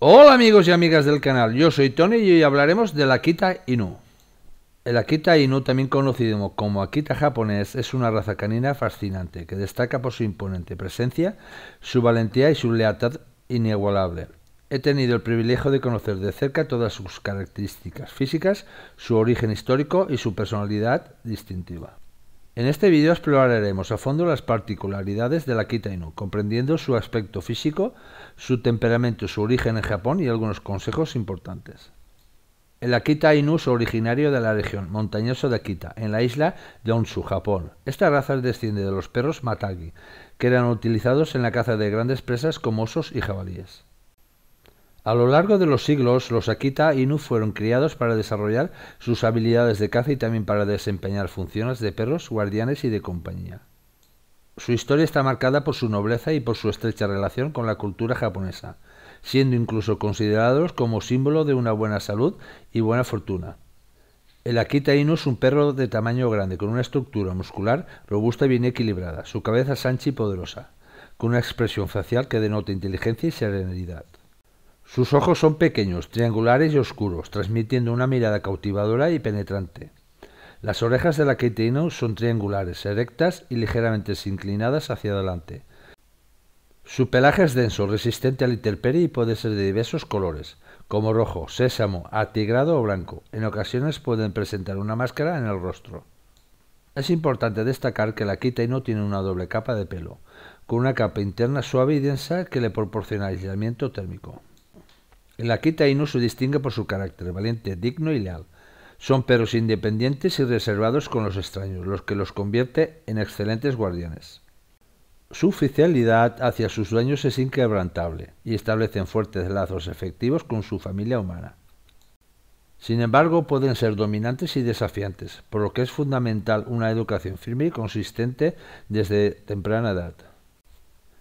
Hola amigos y amigas del canal, yo soy Tony y hoy hablaremos del Akita Inu. El Akita Inu, también conocido como Akita japonés, es una raza canina fascinante que destaca por su imponente presencia, su valentía y su lealtad inigualable. He tenido el privilegio de conocer de cerca todas sus características físicas, su origen histórico y su personalidad distintiva. En este vídeo exploraremos a fondo las particularidades del Akita Inu, comprendiendo su aspecto físico, su temperamento, su origen en Japón y algunos consejos importantes. El Akita Inu es originario de la región montañosa de Akita, en la isla de Honshu, Japón. Esta raza desciende de los perros Matagi, que eran utilizados en la caza de grandes presas como osos y jabalíes. A lo largo de los siglos, los Akita Inu fueron criados para desarrollar sus habilidades de caza y también para desempeñar funciones de perros, guardianes y de compañía. Su historia está marcada por su nobleza y por su estrecha relación con la cultura japonesa, siendo incluso considerados como símbolo de una buena salud y buena fortuna. El Akita Inu es un perro de tamaño grande, con una estructura muscular robusta y bien equilibrada, su cabeza es ancha y poderosa, con una expresión facial que denota inteligencia y serenidad. Sus ojos son pequeños, triangulares y oscuros, transmitiendo una mirada cautivadora y penetrante. Las orejas de la aquitino son triangulares, erectas y ligeramente inclinadas hacia adelante. Su pelaje es denso, resistente al la y puede ser de diversos colores, como rojo, sésamo, atigrado o blanco. En ocasiones pueden presentar una máscara en el rostro. Es importante destacar que la aquitino tiene una doble capa de pelo, con una capa interna suave y densa que le proporciona aislamiento térmico. El Akita Inu se distingue por su carácter valiente, digno y leal. Son perros independientes y reservados con los extraños, los que los convierte en excelentes guardianes. Su oficialidad hacia sus dueños es inquebrantable y establecen fuertes lazos efectivos con su familia humana. Sin embargo, pueden ser dominantes y desafiantes, por lo que es fundamental una educación firme y consistente desde temprana edad.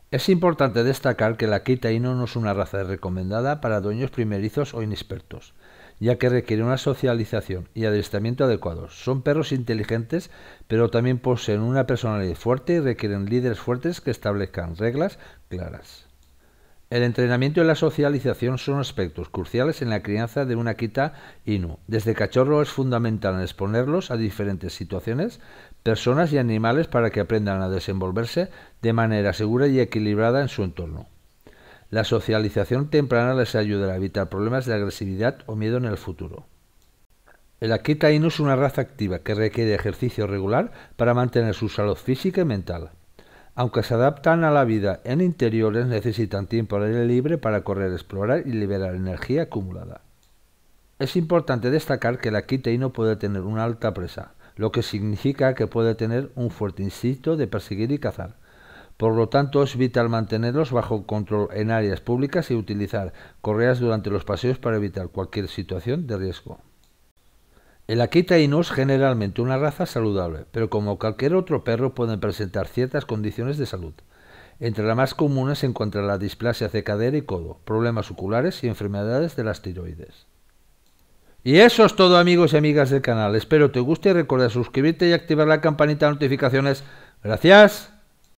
Es importante destacar que la Kita no es una raza recomendada para dueños primerizos o inexpertos, ya que requiere una socialización y adiestramiento adecuados. Son perros inteligentes, pero también poseen una personalidad fuerte y requieren líderes fuertes que establezcan reglas claras. El entrenamiento y la socialización son aspectos cruciales en la crianza de una quita inu. Desde cachorro es fundamental exponerlos a diferentes situaciones, personas y animales para que aprendan a desenvolverse de manera segura y equilibrada en su entorno. La socialización temprana les ayudará a evitar problemas de agresividad o miedo en el futuro. El Akita Inu es una raza activa que requiere ejercicio regular para mantener su salud física y mental. Aunque se adaptan a la vida en interiores, necesitan tiempo al aire libre para correr, explorar y liberar energía acumulada. Es importante destacar que la no puede tener una alta presa, lo que significa que puede tener un fuerte instinto de perseguir y cazar. Por lo tanto, es vital mantenerlos bajo control en áreas públicas y utilizar correas durante los paseos para evitar cualquier situación de riesgo. El Akita Inu es generalmente una raza saludable, pero como cualquier otro perro pueden presentar ciertas condiciones de salud. Entre las más comunes se encuentra la displasia de cadera y codo, problemas oculares y enfermedades de las tiroides. Y eso es todo amigos y amigas del canal, espero te guste y recuerda suscribirte y activar la campanita de notificaciones. Gracias.